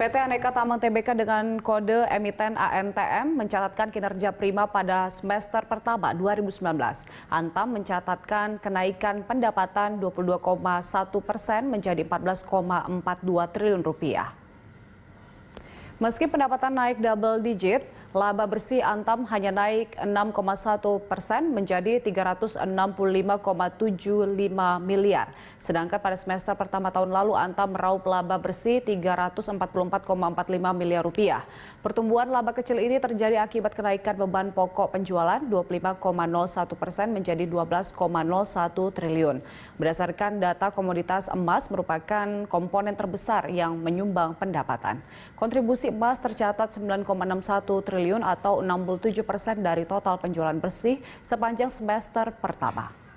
PT Aneka Taman TBK dengan kode emiten ANTM mencatatkan kinerja prima pada semester pertama 2019. Antam mencatatkan kenaikan pendapatan 22,1 persen menjadi 14,42 triliun rupiah. Meski pendapatan naik double digit, Laba bersih Antam hanya naik 6,1 persen menjadi 365,75 miliar. Sedangkan pada semester pertama tahun lalu Antam meraup laba bersih 344,45 miliar rupiah. Pertumbuhan laba kecil ini terjadi akibat kenaikan beban pokok penjualan 25,01 persen menjadi 12,01 triliun. Berdasarkan data komoditas emas merupakan komponen terbesar yang menyumbang pendapatan. Kontribusi emas tercatat 9,61 triliun triliun atau 67 persen dari total penjualan bersih sepanjang semester pertama.